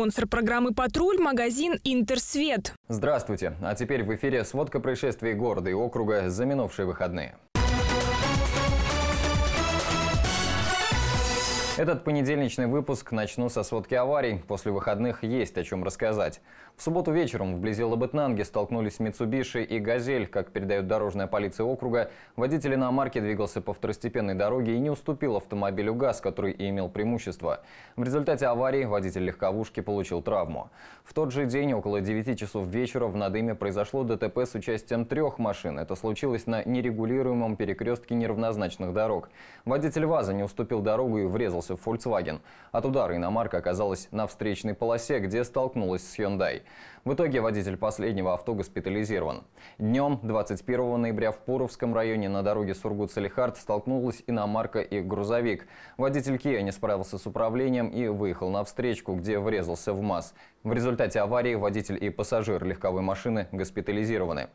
Спонсор программы «Патруль» – магазин «Интерсвет». Здравствуйте. А теперь в эфире сводка происшествий города и округа за минувшие выходные. Этот понедельничный выпуск начну со сводки аварий. После выходных есть о чем рассказать. В субботу вечером вблизи Лабытнанги столкнулись Митсубиши и «Газель». Как передает дорожная полиция округа, водитель иномарки двигался по второстепенной дороге и не уступил автомобилю «ГАЗ», который и имел преимущество. В результате аварии водитель легковушки получил травму. В тот же день, около 9 часов вечера, в Надыме произошло ДТП с участием трех машин. Это случилось на нерегулируемом перекрестке неравнозначных дорог. Водитель «ВАЗа» не уступил дорогу и врезался владельцев Volkswagen. От удара иномарка оказалась на встречной полосе, где столкнулась с Hyundai. В итоге водитель последнего авто госпитализирован. Днем 21 ноября в Пуровском районе на дороге Сургут-Салихард столкнулась иномарка и грузовик. Водитель Kia не справился с управлением и выехал на встречку, где врезался в МАЗ. В результате аварии водитель и пассажир легковой машины госпитализированы.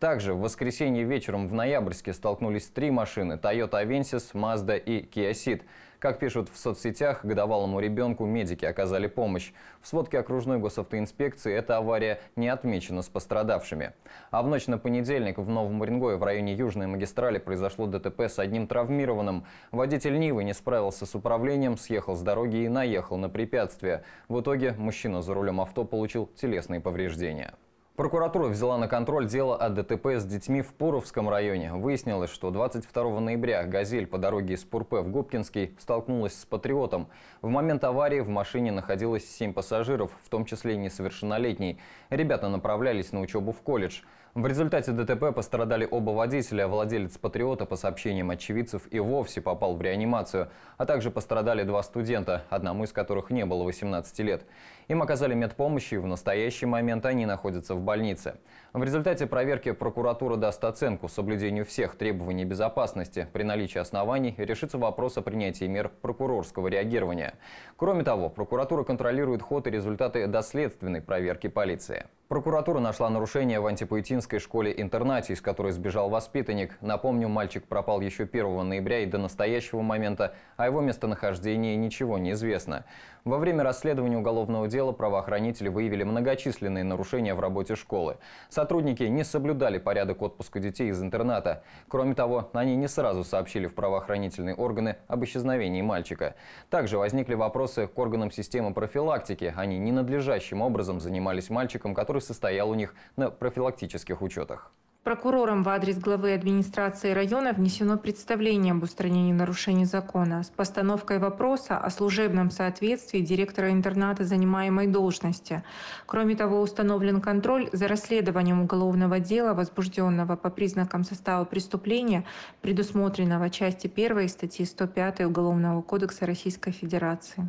Также в воскресенье вечером в Ноябрьске столкнулись три машины – Toyota Avensis, Mazda и Kia Ceed. Как пишут в соцсетях, годовалому ребенку медики оказали помощь. В сводке окружной госавтоинспекции эта авария не отмечена с пострадавшими. А в ночь на понедельник в Новом Уренгое в районе Южной магистрали произошло ДТП с одним травмированным. Водитель Нивы не справился с управлением, съехал с дороги и наехал на препятствие. В итоге мужчина за рулем авто получил телесные повреждения. Прокуратура взяла на контроль дело о ДТП с детьми в Пуровском районе. Выяснилось, что 22 ноября «Газель» по дороге из Пурпе в Губкинский столкнулась с «Патриотом». В момент аварии в машине находилось 7 пассажиров, в том числе несовершеннолетний. Ребята направлялись на учебу в колледж. В результате ДТП пострадали оба водителя. Владелец «Патриота», по сообщениям очевидцев, и вовсе попал в реанимацию. А также пострадали два студента, одному из которых не было 18 лет. Им оказали медпомощь, и в настоящий момент они находятся в больнице больницы. В результате проверки прокуратура даст оценку соблюдению всех требований безопасности. При наличии оснований решится вопрос о принятии мер прокурорского реагирования. Кроме того, прокуратура контролирует ход и результаты доследственной проверки полиции. Прокуратура нашла нарушение в антипуэтинской школе-интернате, из которой сбежал воспитанник. Напомню, мальчик пропал еще 1 ноября и до настоящего момента о а его местонахождении ничего не известно. Во время расследования уголовного дела правоохранители выявили многочисленные нарушения в работе школы. Сотрудники не соблюдали порядок отпуска детей из интерната. Кроме того, они не сразу сообщили в правоохранительные органы об исчезновении мальчика. Также возникли вопросы к органам системы профилактики. Они ненадлежащим образом занимались мальчиком, который который состоял у них на профилактических учетах. Прокурором в адрес главы администрации района внесено представление об устранении нарушений закона с постановкой вопроса о служебном соответствии директора интерната занимаемой должности. Кроме того, установлен контроль за расследованием уголовного дела, возбужденного по признакам состава преступления, предусмотренного части 1 статьи 105 Уголовного кодекса Российской Федерации.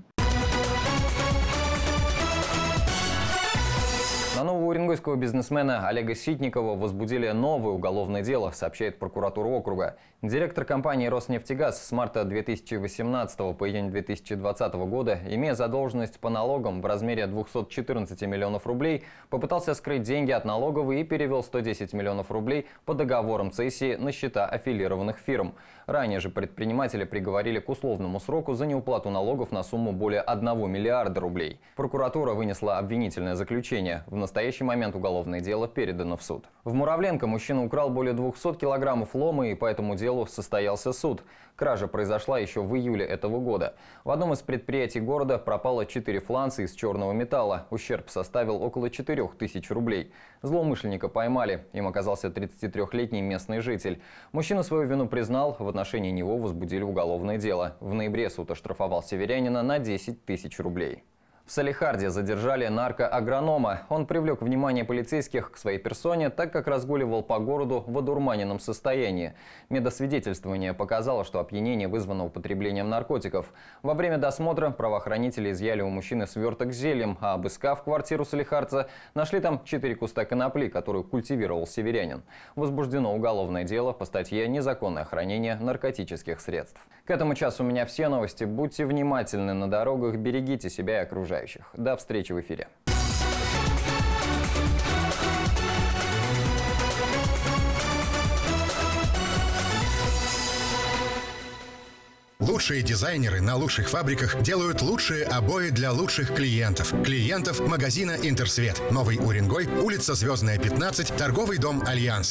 На нового уренгойского бизнесмена Олега Ситникова возбудили новое уголовное дело, сообщает прокуратура округа. Директор компании «Роснефтегаз» с марта 2018 по июнь 2020 года, имея задолженность по налогам в размере 214 миллионов рублей, попытался скрыть деньги от налоговой и перевел 110 миллионов рублей по договорам цессии на счета аффилированных фирм. Ранее же предпринимателя приговорили к условному сроку за неуплату налогов на сумму более 1 миллиарда рублей. Прокуратура вынесла обвинительное заключение. В настоящий момент уголовное дело передано в суд. В Муравленко мужчина украл более 200 килограммов лома и по этому делу состоялся суд. Кража произошла еще в июле этого года. В одном из предприятий города пропало 4 фланца из черного металла. Ущерб составил около 4 тысяч рублей. Злоумышленника поймали. Им оказался 33-летний местный житель. Мужчина свою вину признал. В отношении него возбудили уголовное дело. В ноябре суд оштрафовал северянина на 10 тысяч рублей. В Салихарде задержали наркоагронома. Он привлек внимание полицейских к своей персоне, так как разгуливал по городу в одурманенном состоянии. Медосвидетельствование показало, что опьянение вызвано употреблением наркотиков. Во время досмотра правоохранители изъяли у мужчины сверток с зельем, а обыскав квартиру Салихарца нашли там четыре куста конопли, которую культивировал северянин. Возбуждено уголовное дело по статье «Незаконное хранение наркотических средств». К этому часу у меня все новости. Будьте внимательны на дорогах, берегите себя и окружающих желающих. До встречи в эфире. Лучшие дизайнеры на лучших фабриках делают лучшие обои для лучших клиентов. Клиентов магазина «Интерсвет». Новый Уренгой, улица Звездная, 15, торговый дом «Альянс».